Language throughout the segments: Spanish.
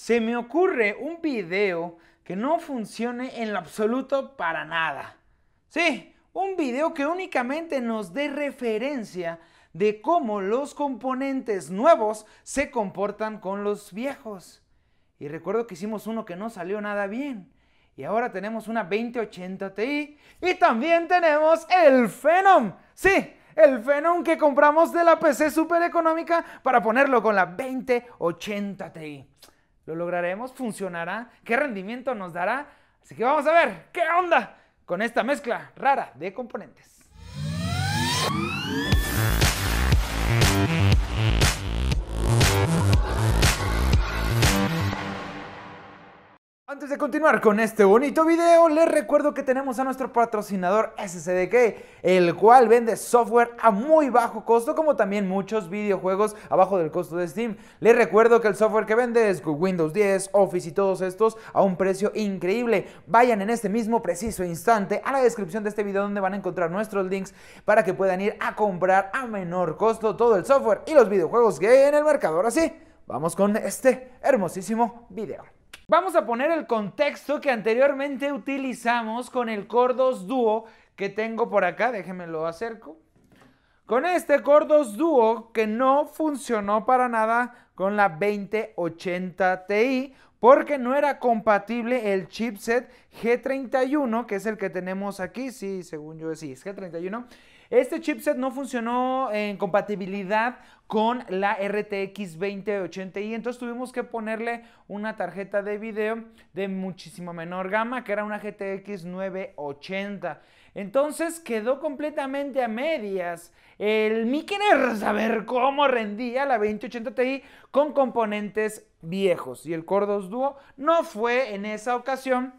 se me ocurre un video que no funcione en lo absoluto para nada. Sí, un video que únicamente nos dé referencia de cómo los componentes nuevos se comportan con los viejos. Y recuerdo que hicimos uno que no salió nada bien. Y ahora tenemos una 2080 Ti y también tenemos el Phenom. Sí, el Phenom que compramos de la PC super económica para ponerlo con la 2080 Ti. ¿Lo lograremos? ¿Funcionará? ¿Qué rendimiento nos dará? Así que vamos a ver qué onda con esta mezcla rara de componentes. de continuar con este bonito video, les recuerdo que tenemos a nuestro patrocinador SSDK, el cual vende software a muy bajo costo, como también muchos videojuegos abajo del costo de Steam. Les recuerdo que el software que vende es Windows 10, Office y todos estos a un precio increíble. Vayan en este mismo preciso instante a la descripción de este video donde van a encontrar nuestros links para que puedan ir a comprar a menor costo todo el software y los videojuegos que hay en el mercado. Ahora sí, vamos con este hermosísimo video. Vamos a poner el contexto que anteriormente utilizamos con el Cordos Duo que tengo por acá, déjenme lo acerco. Con este Cordos Duo que no funcionó para nada con la 2080 Ti porque no era compatible el chipset G31, que es el que tenemos aquí, sí, según yo decís, G31, este chipset no funcionó en compatibilidad con la RTX 2080 y entonces tuvimos que ponerle una tarjeta de video de muchísimo menor gama que era una GTX 980. Entonces quedó completamente a medias. El Mi querer saber cómo rendía la 2080 Ti con componentes viejos y el Cordos Duo no fue en esa ocasión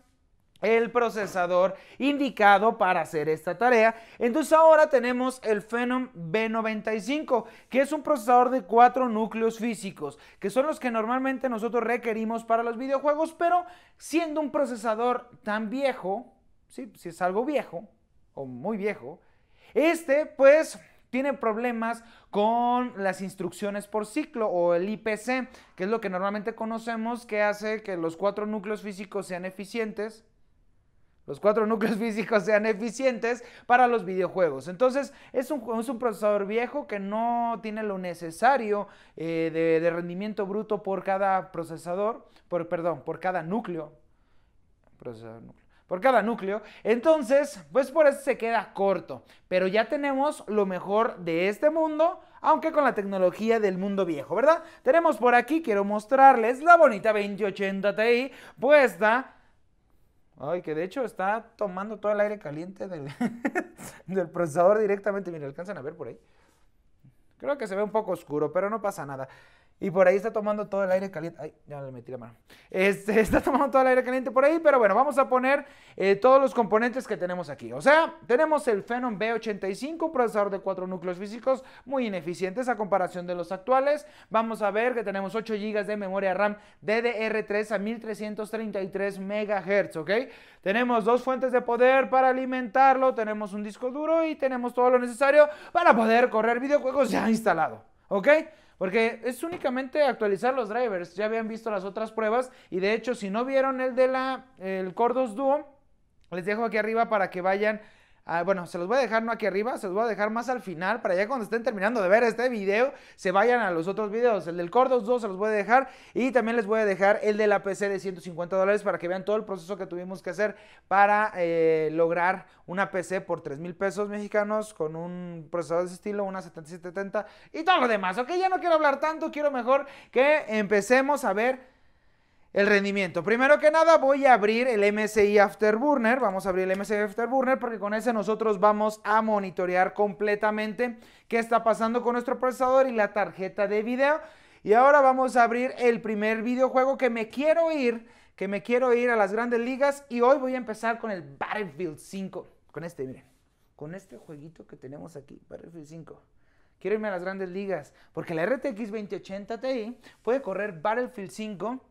el procesador indicado para hacer esta tarea. Entonces ahora tenemos el Phenom B95, que es un procesador de cuatro núcleos físicos, que son los que normalmente nosotros requerimos para los videojuegos, pero siendo un procesador tan viejo, si es algo viejo o muy viejo, este pues tiene problemas con las instrucciones por ciclo o el IPC, que es lo que normalmente conocemos que hace que los cuatro núcleos físicos sean eficientes los cuatro núcleos físicos sean eficientes para los videojuegos. Entonces, es un, procesador viejo que no tiene lo necesario eh, de, rendimiento bruto por cada procesador, por, perdón, por cada núcleo. núcleo por cada núcleo. Entonces, pues por eso se queda corto. Pero ya tenemos lo mejor de este mundo, aunque con la tecnología del mundo viejo, ¿verdad? Tenemos por aquí, quiero mostrarles la bonita 2080 Ti puesta Ay, que de hecho está tomando todo el aire caliente del, procesador directamente. Miren, alcanzan a ver por ahí. Creo que se ve un poco oscuro, pero no pasa nada. Y por ahí está tomando todo el aire caliente. Ay, ya le metí la mano. Este, está tomando todo el aire caliente por ahí, pero bueno, vamos a poner eh, todos los componentes que tenemos aquí. O sea, tenemos el Phenom B85, procesador de cuatro núcleos físicos muy ineficientes a comparación de los actuales. Vamos a ver que tenemos 8 GB de memoria RAM DDR3 a 1333 MHz, ¿ok? Tenemos dos fuentes de poder para alimentarlo, tenemos un disco duro y tenemos todo lo necesario para poder correr videojuegos ya instalado, ¿ok? Porque es únicamente actualizar los drivers. Ya habían visto las otras pruebas. Y de hecho, si no vieron el de la el Cordos Duo, les dejo aquí arriba para que vayan Ah, bueno, se los voy a dejar no aquí arriba, se los voy a dejar más al final para ya cuando estén terminando de ver este video, se vayan a los otros videos. El del Cordos 2 se los voy a dejar y también les voy a dejar el de la PC de 150 dólares para que vean todo el proceso que tuvimos que hacer para eh, lograr una PC por 3 mil pesos mexicanos con un procesador de ese estilo, una 7770 y todo lo demás. Ok, ya no quiero hablar tanto, quiero mejor que empecemos a ver el rendimiento. Primero que nada voy a abrir el MSI Afterburner, vamos a abrir el MSI Afterburner porque con ese nosotros vamos a monitorear completamente qué está pasando con nuestro procesador y la tarjeta de video. Y ahora vamos a abrir el primer videojuego que me quiero ir, que me quiero ir a las grandes ligas y hoy voy a empezar con el Battlefield 5, con este, miren, con este jueguito que tenemos aquí, Battlefield 5 quiero irme a las grandes ligas, porque la RTX 2080 Ti puede correr Battlefield 5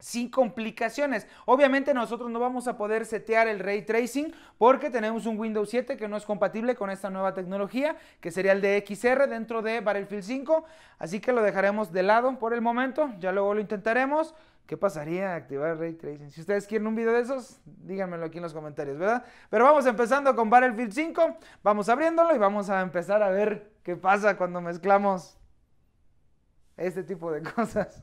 sin complicaciones. Obviamente nosotros no vamos a poder setear el ray tracing porque tenemos un Windows 7 que no es compatible con esta nueva tecnología, que sería el de xr dentro de Battlefield 5, así que lo dejaremos de lado por el momento, ya luego lo intentaremos. ¿Qué pasaría activar ray tracing? Si ustedes quieren un video de esos, díganmelo aquí en los comentarios, ¿verdad? Pero vamos empezando con Battlefield 5, vamos abriéndolo y vamos a empezar a ver qué pasa cuando mezclamos este tipo de cosas.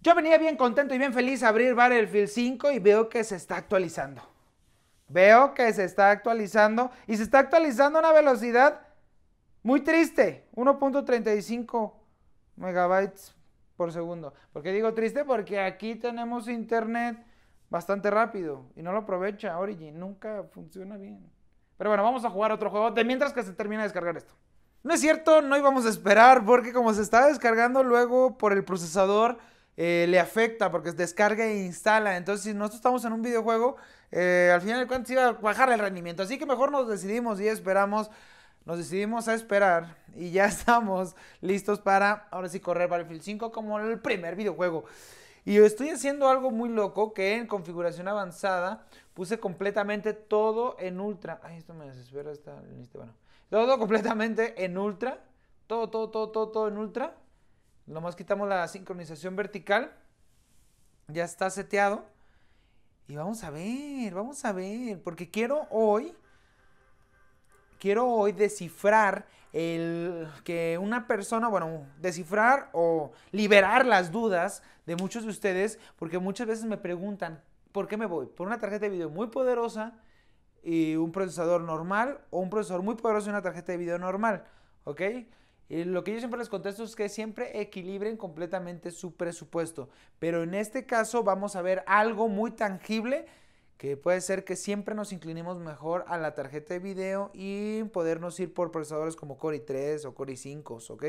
Yo venía bien contento y bien feliz a abrir Battlefield 5 y veo que se está actualizando. Veo que se está actualizando y se está actualizando a una velocidad muy triste, 1.35 megabytes por segundo. ¿Por qué digo triste? Porque aquí tenemos internet bastante rápido y no lo aprovecha Origin, nunca funciona bien. Pero bueno, vamos a jugar otro juego de mientras que se termina de descargar esto. No es cierto, no íbamos a esperar porque como se está descargando luego por el procesador eh, le afecta porque descarga e instala. Entonces, si nosotros estamos en un videojuego, eh, al final de cuentas iba a bajar el rendimiento. Así que mejor nos decidimos y esperamos. Nos decidimos a esperar y ya estamos listos para ahora sí correr Battlefield 5 como el primer videojuego. Y yo estoy haciendo algo muy loco que en configuración avanzada puse completamente todo en ultra. Ay, esto me desespera esta este, Bueno, todo completamente en ultra. Todo, todo, todo, todo, todo en ultra. Nomás quitamos la sincronización vertical. Ya está seteado. Y vamos a ver, vamos a ver. Porque quiero hoy, quiero hoy descifrar el que una persona, bueno, descifrar o liberar las dudas de muchos de ustedes. Porque muchas veces me preguntan, ¿por qué me voy? Por una tarjeta de video muy poderosa y un procesador normal o un procesador muy poderoso y una tarjeta de video normal. ¿Ok? Eh, lo que yo siempre les contesto es que siempre equilibren completamente su presupuesto. Pero en este caso vamos a ver algo muy tangible que puede ser que siempre nos inclinemos mejor a la tarjeta de video y podernos ir por procesadores como Core i3 o Core i5, ¿ok?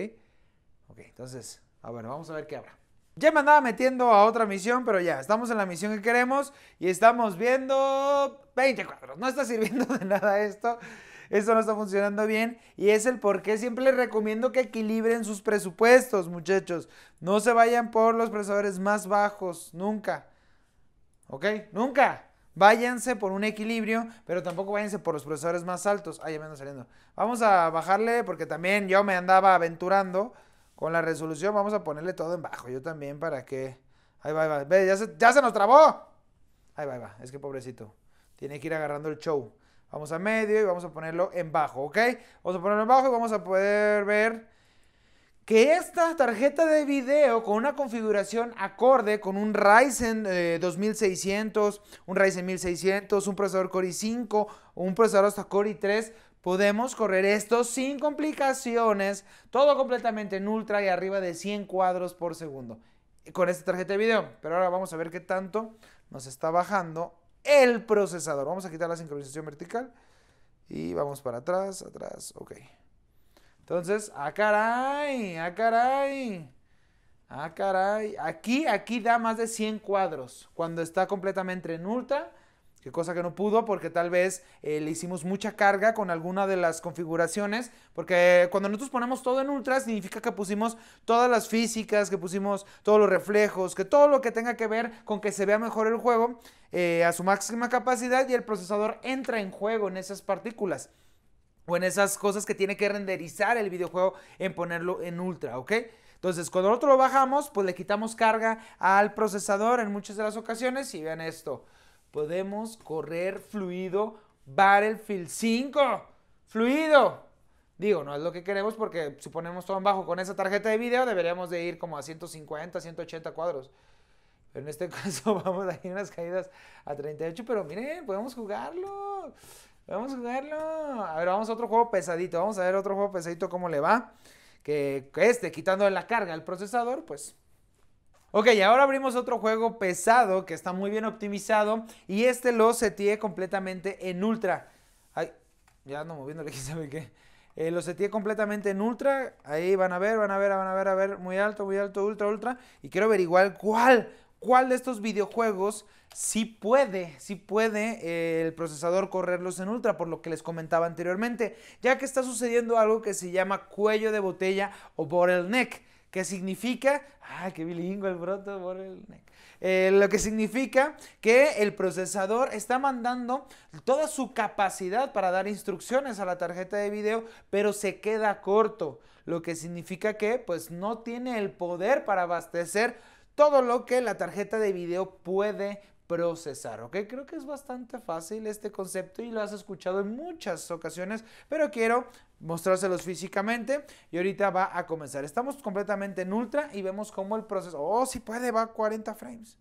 Ok, entonces, a ver, vamos a ver qué habrá. Ya me andaba metiendo a otra misión, pero ya, estamos en la misión que queremos y estamos viendo 20 cuadros. No está sirviendo de nada esto esto no está funcionando bien y es el por qué siempre les recomiendo que equilibren sus presupuestos, muchachos. No se vayan por los procesadores más bajos, nunca. ¿Ok? Nunca. Váyanse por un equilibrio, pero tampoco váyanse por los procesadores más altos. Ay, ya me saliendo. Vamos a bajarle porque también yo me andaba aventurando con la resolución. Vamos a ponerle todo en bajo. Yo también para que... Ahí va, ahí va. ya se, ya se nos trabó. Ahí va, ahí va. Es que pobrecito. Tiene que ir agarrando el show. Vamos a medio y vamos a ponerlo en bajo, ¿ok? Vamos a ponerlo en bajo y vamos a poder ver que esta tarjeta de video con una configuración acorde con un Ryzen 2600, eh, un Ryzen 1600, un procesador Core i5, un procesador hasta Core i3, podemos correr esto sin complicaciones, todo completamente en ultra y arriba de 100 cuadros por segundo eh, con esta tarjeta de video. Pero ahora vamos a ver qué tanto nos está bajando el procesador. Vamos a quitar la sincronización vertical y vamos para atrás, atrás, ok. Entonces, ah caray, ah caray, ah caray. Aquí, aquí da más de 100 cuadros cuando está completamente en ultra que cosa que no pudo porque tal vez eh, le hicimos mucha carga con alguna de las configuraciones, porque cuando nosotros ponemos todo en ultra significa que pusimos todas las físicas, que pusimos todos los reflejos, que todo lo que tenga que ver con que se vea mejor el juego eh, a su máxima capacidad y el procesador entra en juego en esas partículas o en esas cosas que tiene que renderizar el videojuego en ponerlo en ultra, ¿ok? Entonces, cuando nosotros lo bajamos, pues le quitamos carga al procesador en muchas de las ocasiones y vean esto podemos correr fluido Battlefield 5. Fluido. Digo, no es lo que queremos porque si ponemos todo en bajo con esa tarjeta de video deberíamos de ir como a 150, 180 cuadros. Pero en este caso vamos a ir unas caídas a 38, pero miren, podemos jugarlo. Podemos jugarlo. A ver, vamos a otro juego pesadito. Vamos a ver otro juego pesadito cómo le va. Que, que este, quitando la carga al procesador, pues Ok, ahora abrimos otro juego pesado que está muy bien optimizado y este lo seteé completamente en ultra. Ay, ya ando moviéndole, quién sabe qué. Eh, lo seteé completamente en ultra. Ahí van a ver, van a ver, van a ver, a ver. Muy alto, muy alto, ultra, ultra. Y quiero averiguar cuál, cuál de estos videojuegos sí puede, sí puede eh, el procesador correrlos en ultra, por lo que les comentaba anteriormente. Ya que está sucediendo algo que se llama cuello de botella o bottleneck que significa, ah, qué bilingüe el broto por el eh, lo que significa que el procesador está mandando toda su capacidad para dar instrucciones a la tarjeta de video, pero se queda corto, lo que significa que pues no tiene el poder para abastecer todo lo que la tarjeta de video puede procesar, ¿ok? Creo que es bastante fácil este concepto y lo has escuchado en muchas ocasiones, pero quiero mostrárselos físicamente y ahorita va a comenzar. Estamos completamente en ultra y vemos cómo el proceso, oh, si puede, va a 40 frames.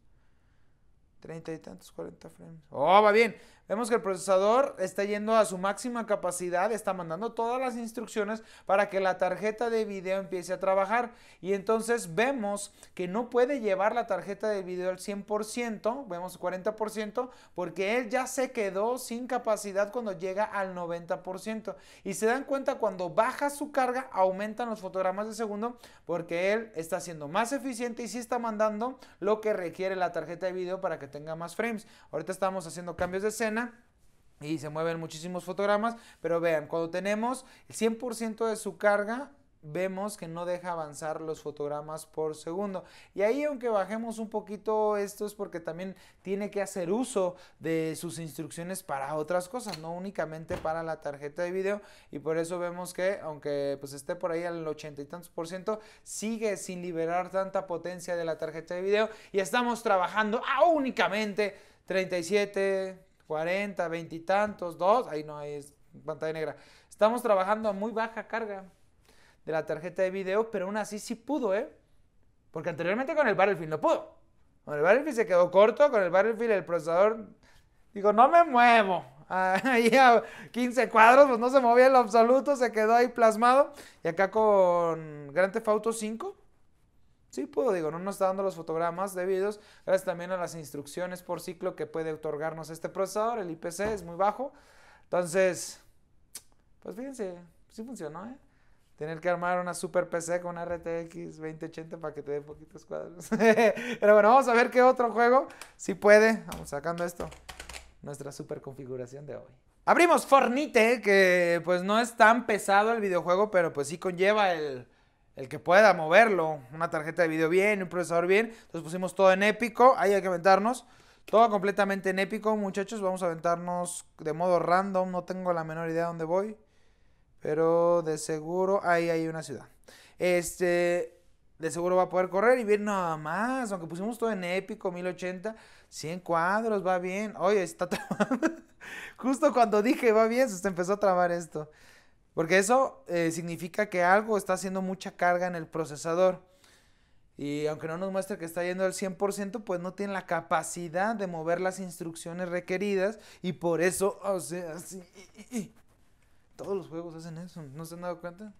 30 y tantos, 40 frames. Oh, va bien. Vemos que el procesador está yendo a su máxima capacidad, está mandando todas las instrucciones para que la tarjeta de video empiece a trabajar. Y entonces vemos que no puede llevar la tarjeta de video al 100%, vemos 40%, porque él ya se quedó sin capacidad cuando llega al 90%. Y se dan cuenta cuando baja su carga, aumentan los fotogramas de segundo, porque él está siendo más eficiente y sí está mandando lo que requiere la tarjeta de video para que tenga más frames. Ahorita estamos haciendo cambios de escena y se mueven muchísimos fotogramas, pero vean, cuando tenemos el 100% de su carga, vemos que no deja avanzar los fotogramas por segundo. Y ahí aunque bajemos un poquito esto es porque también tiene que hacer uso de sus instrucciones para otras cosas, no únicamente para la tarjeta de video. Y por eso vemos que aunque pues esté por ahí al 80% y tantos por ciento, sigue sin liberar tanta potencia de la tarjeta de video. Y estamos trabajando a únicamente 37, 40, 20 y tantos, 2, ahí no es pantalla negra. Estamos trabajando a muy baja carga de la tarjeta de video, pero aún así sí pudo, ¿eh? Porque anteriormente con el Battlefield no pudo. Con el Battlefield se quedó corto, con el Battlefield el procesador, digo, no me muevo. Ahí a 15 cuadros, pues no se movía en lo absoluto, se quedó ahí plasmado. Y acá con Grand Theft Auto 5, Sí pudo, digo, no nos está dando los fotogramas debidos, gracias también a las instrucciones por ciclo que puede otorgarnos este procesador, el IPC es muy bajo. Entonces, pues fíjense, sí funcionó, ¿eh? Tener que armar una super PC con una RTX 2080 para que te dé poquitos cuadros. Pero bueno, vamos a ver qué otro juego si puede. Vamos sacando esto. Nuestra super configuración de hoy. Abrimos Fornite, que pues no es tan pesado el videojuego, pero pues sí conlleva el, el que pueda moverlo, una tarjeta de video bien, un procesador bien. Entonces pusimos todo en épico, ahí hay que aventarnos. Todo completamente en épico, muchachos. Vamos a aventarnos de modo random, no tengo la menor idea de dónde voy. Pero de seguro ahí hay una ciudad. Este, de seguro va a poder correr y bien nada más. Aunque pusimos todo en épico, 1080, 100 cuadros, va bien. Oye, está trabando. Justo cuando dije va bien, se empezó a trabar esto. Porque eso eh, significa que algo está haciendo mucha carga en el procesador. Y aunque no nos muestre que está yendo al 100%, pues no tiene la capacidad de mover las instrucciones requeridas. Y por eso, o sea, sí, todos los juegos hacen eso. ¿No se han dado cuenta?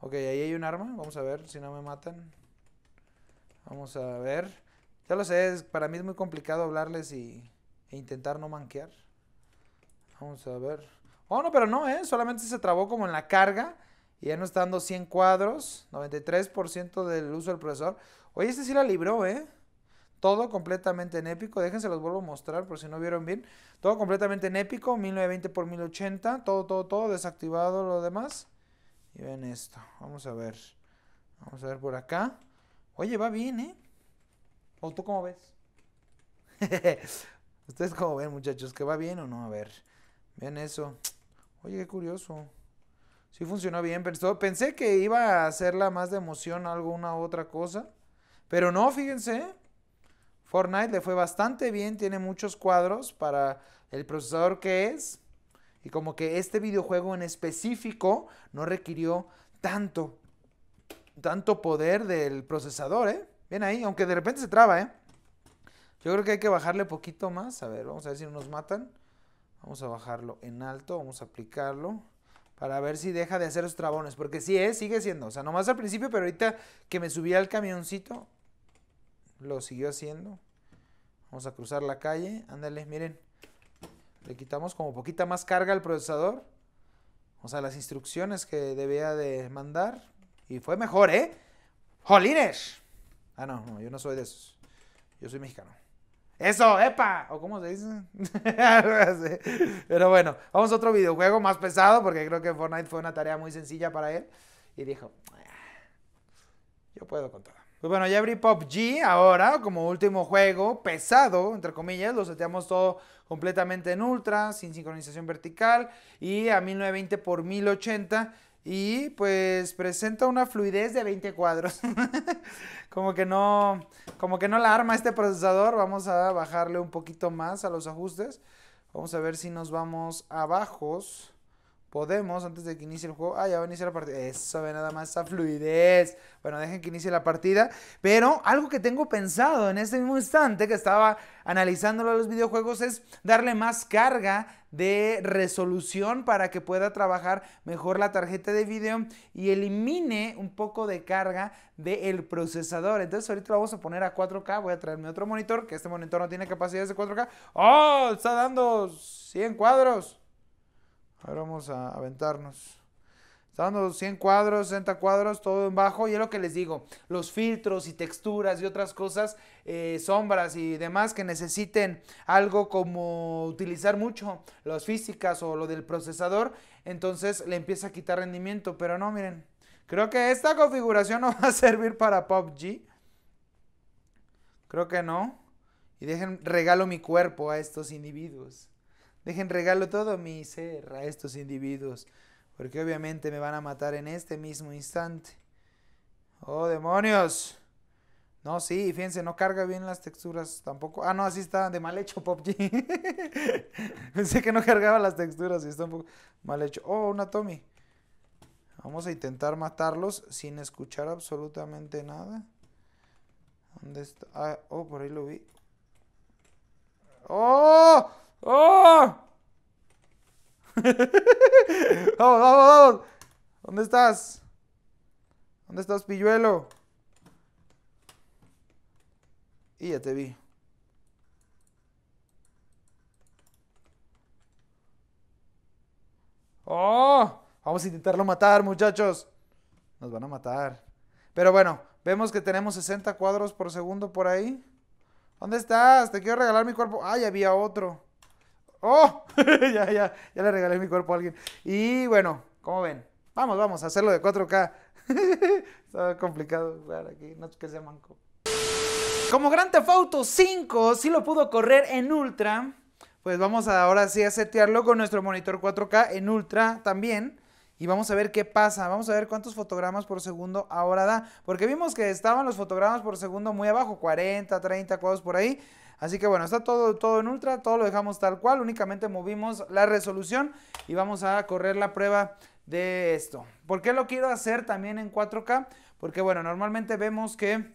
Ok, ahí hay un arma. Vamos a ver si no me matan. Vamos a ver. Ya lo sé, para mí es muy complicado hablarles y, e intentar no manquear. Vamos a ver. Oh, no, pero no, ¿eh? Solamente se trabó como en la carga y ya no está dando 100 cuadros, 93% del uso del procesador. Oye, este sí la libró, ¿eh? Todo completamente en épico. Déjense los vuelvo a mostrar por si no vieron bien. Todo completamente en épico, 1920x1080. Todo, todo, todo desactivado lo demás. Y ven esto. Vamos a ver. Vamos a ver por acá. Oye, va bien, ¿eh? ¿O tú cómo ves? ¿Ustedes cómo ven, muchachos? ¿Que va bien o no? A ver. Ven eso. Oye, qué curioso. Sí funcionó bien. Pensé que iba a hacerla más de emoción alguna otra cosa. Pero no, fíjense. Fortnite le fue bastante bien. Tiene muchos cuadros para el procesador que es. Y como que este videojuego en específico no requirió tanto, tanto poder del procesador, ¿eh? Bien ahí, aunque de repente se traba, ¿eh? Yo creo que hay que bajarle poquito más. A ver, vamos a ver si nos matan. Vamos a bajarlo en alto, vamos a aplicarlo para ver si deja de hacer esos trabones, porque si es, ¿eh? sigue siendo, o sea, nomás al principio, pero ahorita que me subí al camioncito, lo siguió haciendo. Vamos a cruzar la calle, ándale, miren, le quitamos como poquita más carga al procesador, o sea, las instrucciones que debía de mandar, y fue mejor, ¿eh? ¡Jolines! Ah, no, no, yo no soy de esos, yo soy mexicano. Eso, epa, o cómo se dice. Pero bueno, vamos a otro videojuego más pesado porque creo que Fortnite fue una tarea muy sencilla para él y dijo, ah, yo puedo con todo. Pues bueno, ya abrí PUBG ahora como último juego pesado, entre comillas, lo seteamos todo completamente en ultra, sin sincronización vertical y a 1920 por 1080 y pues presenta una fluidez de 20 cuadros. como que no como que no la arma este procesador, vamos a bajarle un poquito más a los ajustes. Vamos a ver si nos vamos a Podemos antes de que inicie el juego. Ah, ya va a iniciar la partida. Eso, ve nada más esa fluidez. Bueno, dejen que inicie la partida. Pero algo que tengo pensado en este mismo instante que estaba analizándolo los videojuegos es darle más carga de resolución para que pueda trabajar mejor la tarjeta de video y elimine un poco de carga del procesador. Entonces ahorita lo vamos a poner a 4K, voy a traerme otro monitor, que este monitor no tiene capacidades de 4K. ¡Oh! Está dando 100 cuadros. Ahora vamos a aventarnos. Está dando 100 cuadros, 60 cuadros, todo en bajo. Y es lo que les digo, los filtros y texturas y otras cosas, eh, sombras y demás que necesiten algo como utilizar mucho las físicas o lo del procesador, entonces le empieza a quitar rendimiento. Pero no, miren, creo que esta configuración no va a servir para PUBG. Creo que no. Y dejen, regalo mi cuerpo a estos individuos. Dejen, regalo todo mi ser a estos individuos porque obviamente me van a matar en este mismo instante. ¡Oh, demonios! No, sí, fíjense, no carga bien las texturas tampoco. Ah, no, así está, de mal hecho, Pop Pensé que no cargaba las texturas y está un poco mal hecho. Oh, una Tommy. Vamos a intentar matarlos sin escuchar absolutamente nada. ¿Dónde está? Ah, oh, por ahí lo vi. ¡Oh! ¡Oh! vamos, vamos, vamos. ¿Dónde estás? ¿Dónde estás, pilluelo? Y ya te vi. ¡Oh! Vamos a intentarlo matar, muchachos. Nos van a matar. Pero bueno, vemos que tenemos 60 cuadros por segundo por ahí. ¿Dónde estás? Te quiero regalar mi cuerpo. ¡Ay, ah, había otro! ¡Oh! ya, ya, ya le regalé mi cuerpo a alguien. Y bueno, como ven, vamos, vamos a hacerlo de 4K. Está complicado aquí, no es que sea manco. Como Grand Theft 5 sí lo pudo correr en Ultra, pues vamos ahora sí a setearlo con nuestro monitor 4K en Ultra también. Y vamos a ver qué pasa, vamos a ver cuántos fotogramas por segundo ahora da. Porque vimos que estaban los fotogramas por segundo muy abajo, 40, 30 cuadros por ahí. Así que bueno, está todo, todo en ultra, todo lo dejamos tal cual, únicamente movimos la resolución y vamos a correr la prueba de esto. ¿Por qué lo quiero hacer también en 4K? Porque bueno, normalmente vemos que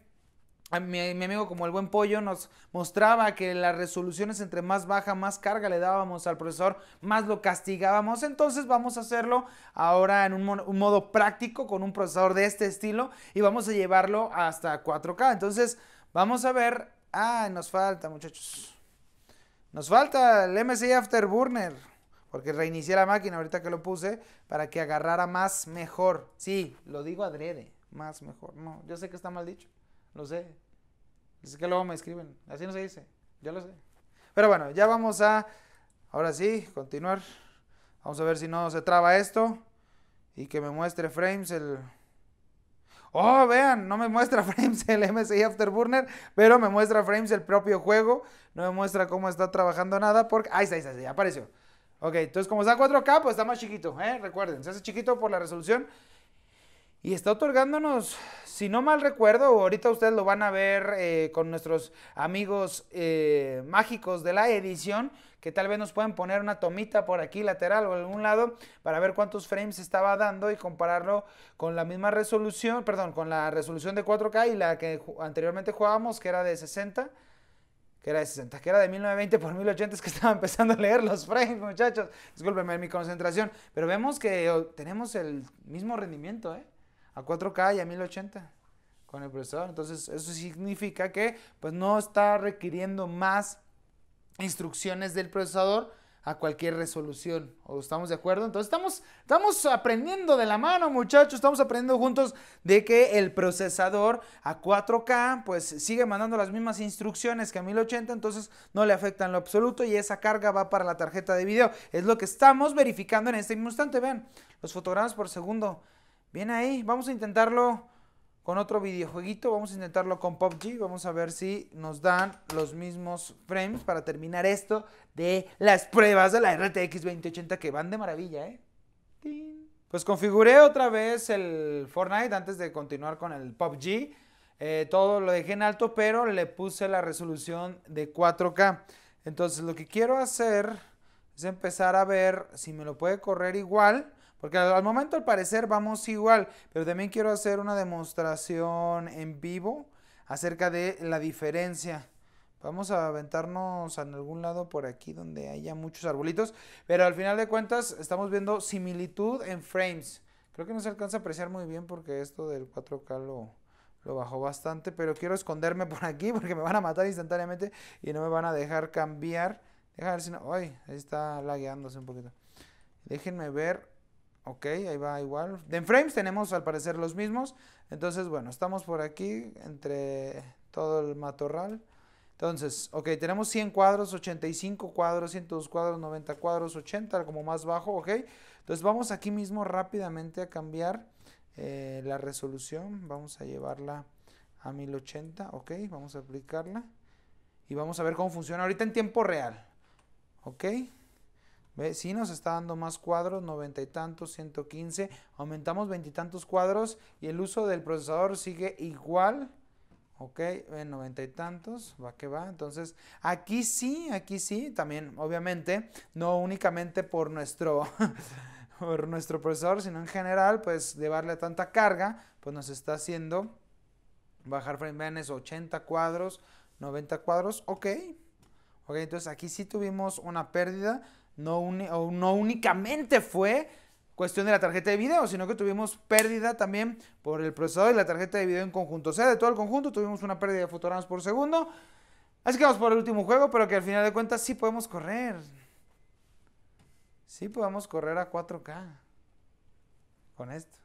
mi, amigo como el buen pollo nos mostraba que las resoluciones entre más baja, más carga le dábamos al procesador, más lo castigábamos. Entonces vamos a hacerlo ahora en un, un modo práctico con un procesador de este estilo y vamos a llevarlo hasta 4K. Entonces vamos a ver Ah, nos falta, muchachos. Nos falta el MSI Afterburner. Porque reinicié la máquina ahorita que lo puse para que agarrara más mejor. Sí, lo digo adrede. Más mejor. No, yo sé que está mal dicho. Lo sé. Es que luego me escriben. Así no se dice. Yo lo sé. Pero bueno, ya vamos a... Ahora sí, continuar. Vamos a ver si no se traba esto. Y que me muestre frames el... Oh, vean, no me muestra frames el MSI Afterburner, pero me muestra frames el propio juego. No me muestra cómo está trabajando nada porque... Ahí está, ahí está, ahí apareció. Ok, entonces como está 4K, pues está más chiquito, ¿eh? Recuerden, se hace chiquito por la resolución. Y está otorgándonos, si no mal recuerdo, ahorita ustedes lo van a ver eh, con nuestros amigos eh, mágicos de la edición, que tal vez nos pueden poner una tomita por aquí lateral o en algún lado para ver cuántos frames estaba dando y compararlo con la misma resolución, perdón, con la resolución de 4K y la que anteriormente jugábamos que era de 60 que era de 60, que era de 1920 por 1080, es que estaba empezando a leer los frames, muchachos. Discúlpenme mi concentración, pero vemos que tenemos el mismo rendimiento, ¿eh? A 4K y a 1080 con el procesador. Entonces, eso significa que pues no está requiriendo más instrucciones del procesador a cualquier resolución. ¿O estamos de acuerdo? Entonces estamos, estamos aprendiendo de la mano, muchachos. Estamos aprendiendo juntos de que el procesador a 4K pues sigue mandando las mismas instrucciones que a 1080, entonces no le afecta en lo absoluto y esa carga va para la tarjeta de video. Es lo que estamos verificando en este mismo instante. Vean, los fotogramas por segundo. Bien ahí, vamos a intentarlo con otro videojueguito. Vamos a intentarlo con PUBG. Vamos a ver si nos dan los mismos frames para terminar esto de las pruebas de la RTX 2080 que van de maravilla, ¿eh? Pues configuré otra vez el Fortnite antes de continuar con el PUBG. Eh, todo lo dejé en alto, pero le puse la resolución de 4K. Entonces lo que quiero hacer es empezar a ver si me lo puede correr igual porque al, momento al parecer vamos igual, pero también quiero hacer una demostración en vivo acerca de la diferencia. Vamos a aventarnos en algún lado por aquí donde haya muchos arbolitos, pero al final de cuentas estamos viendo similitud en frames. Creo que no se alcanza a apreciar muy bien porque esto del 4K lo, lo bajó bastante, pero quiero esconderme por aquí porque me van a matar instantáneamente y no me van a dejar cambiar. Deja ver si no... ¡Ay! Ahí está lagueándose un poquito. Déjenme ver Ok, ahí va igual. De frames tenemos al parecer los mismos. Entonces, bueno, estamos por aquí entre todo el matorral. Entonces, ok, tenemos 100 cuadros, 85 cuadros, 102 cuadros, 90 cuadros, 80, como más bajo, ok. Entonces vamos aquí mismo rápidamente a cambiar eh, la resolución. Vamos a llevarla a 1080, ok, vamos a aplicarla. Y vamos a ver cómo funciona ahorita en tiempo real, ok. ¿Ve? Sí nos está dando más cuadros, noventa y tantos, 115, aumentamos veintitantos cuadros y el uso del procesador sigue igual, ok, en noventa y tantos, va que va. Entonces, aquí sí, aquí sí, también, obviamente, no únicamente por nuestro... por nuestro procesador, sino en general, pues llevarle tanta carga, pues nos está haciendo bajar frame es 80 cuadros, 90 cuadros, ok. Ok, entonces aquí sí tuvimos una pérdida, no, únicamente fue cuestión de la tarjeta de video, sino que tuvimos pérdida también por el procesador y la tarjeta de video en conjunto. O sea, de todo el conjunto tuvimos una pérdida de fotogramas por segundo. Así que vamos por el último juego, pero que al final de cuentas sí podemos correr. Sí podemos correr a 4K. Con esto.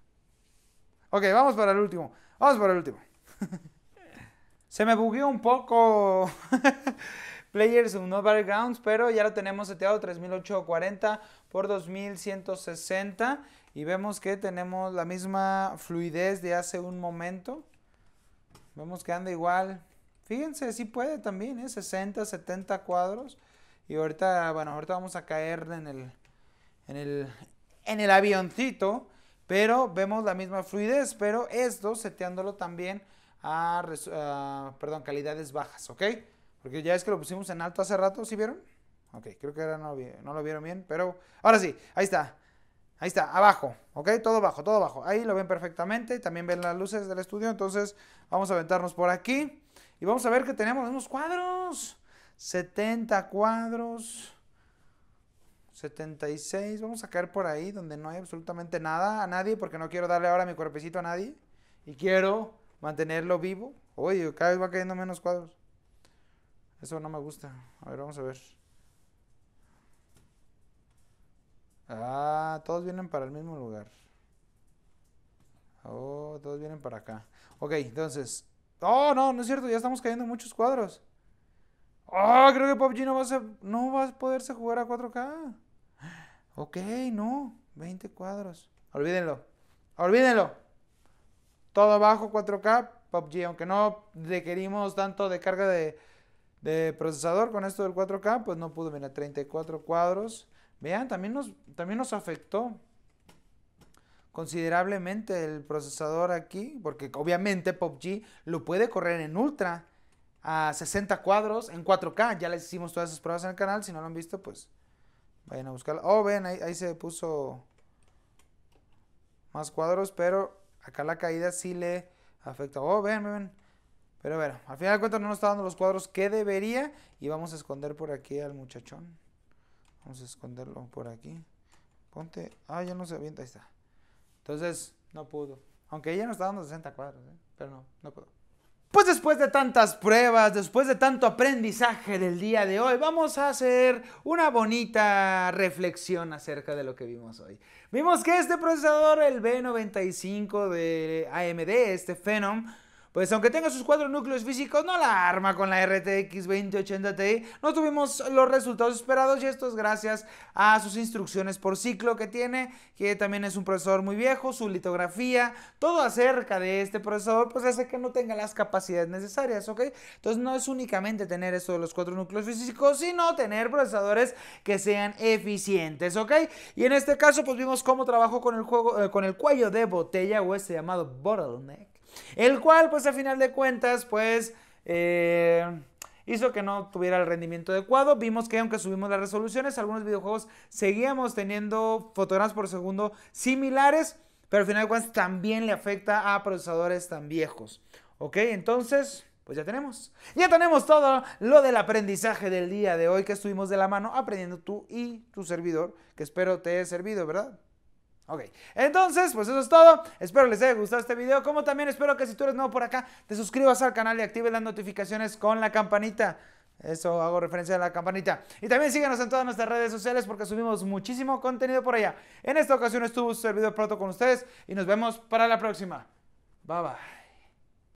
Ok, vamos para el último. Vamos para el último. Se me bugueó un poco. Players no Battlegrounds, pero ya lo tenemos seteado 3840 por 2160 y vemos que tenemos la misma fluidez de hace un momento. Vemos que anda igual. Fíjense, sí puede también, ¿eh? 60, 70 cuadros. Y ahorita, bueno, ahorita vamos a caer en el, en el, en avioncito, pero vemos la misma fluidez, pero esto seteándolo también a, a perdón, calidades bajas, ¿ok? Porque ya es que lo pusimos en alto hace rato, ¿sí vieron? Ok, creo que ahora no, lo vieron bien, pero ahora sí, ahí está. Ahí está, abajo, ¿ok? Todo abajo, todo abajo. Ahí lo ven perfectamente, también ven las luces del estudio, entonces vamos a aventarnos por aquí y vamos a ver que tenemos unos cuadros. 70 cuadros, 76, vamos a caer por ahí donde no hay absolutamente nada a nadie porque no quiero darle ahora mi cuerpecito a nadie y quiero mantenerlo vivo. Oye, cada vez va cayendo menos cuadros. Eso no me gusta. A ver, vamos a ver. Ah, todos vienen para el mismo lugar. Oh, todos vienen para acá. Ok, entonces. Oh, no, no es cierto, ya estamos cayendo muchos cuadros. Oh, creo que PUBG no va a, no a poderse jugar a 4K. Ok, no. 20 cuadros. Olvídenlo. Olvídenlo. Todo abajo 4K, PUBG, aunque no requerimos tanto de carga de de procesador con esto del 4K, pues no pudo, venir a 34 cuadros. Vean, también nos, también nos afectó considerablemente el procesador aquí, porque obviamente PUBG lo puede correr en Ultra a 60 cuadros en 4K. Ya les hicimos todas esas pruebas en el canal, si no lo han visto, pues vayan a buscarlo. Oh, ven, ahí, ahí se puso más cuadros, pero acá la caída sí le afecta. Oh, ven, ven. Pero bueno, al final de cuentas no nos está dando los cuadros que debería. Y vamos a esconder por aquí al muchachón. Vamos a esconderlo por aquí. Ponte. Ah, ya no se avienta. Ahí está. Entonces, no pudo. Aunque ella nos está dando 60 cuadros, ¿eh? pero no, no pudo. Pues después de tantas pruebas, después de tanto aprendizaje del día de hoy, vamos a hacer una bonita reflexión acerca de lo que vimos hoy. Vimos que este procesador, el B95 de AMD, este Phenom, pues aunque tenga sus cuatro núcleos físicos, no la arma con la RTX 2080 Ti. No tuvimos los resultados esperados y esto es gracias a sus instrucciones por ciclo que tiene, que también es un procesador muy viejo, su litografía, todo acerca de este procesador, pues hace que no tenga las capacidades necesarias, ¿ok? Entonces no es únicamente tener eso de los cuatro núcleos físicos, sino tener procesadores que sean eficientes, ¿ok? Y en este caso, pues vimos cómo trabajó con el juego, eh, con el cuello de botella o este llamado bottleneck. El cual, pues al final de cuentas, pues eh, hizo que no tuviera el rendimiento adecuado. Vimos que aunque subimos las resoluciones, algunos videojuegos seguíamos teniendo fotogramas por segundo similares, pero al final de cuentas también le afecta a procesadores tan viejos. ¿Ok? Entonces... Pues ya tenemos. Ya tenemos todo lo del aprendizaje del día de hoy que estuvimos de la mano aprendiendo tú y tu servidor, que espero te he servido, ¿verdad? Ok, entonces, pues eso es todo. Espero les haya gustado este video. Como también espero que si tú eres nuevo por acá, te suscribas al canal y actives las notificaciones con la campanita. Eso hago referencia a la campanita. Y también síguenos en todas nuestras redes sociales porque subimos muchísimo contenido por allá. En esta ocasión estuvo su servidor pronto con ustedes y nos vemos para la próxima. Bye bye.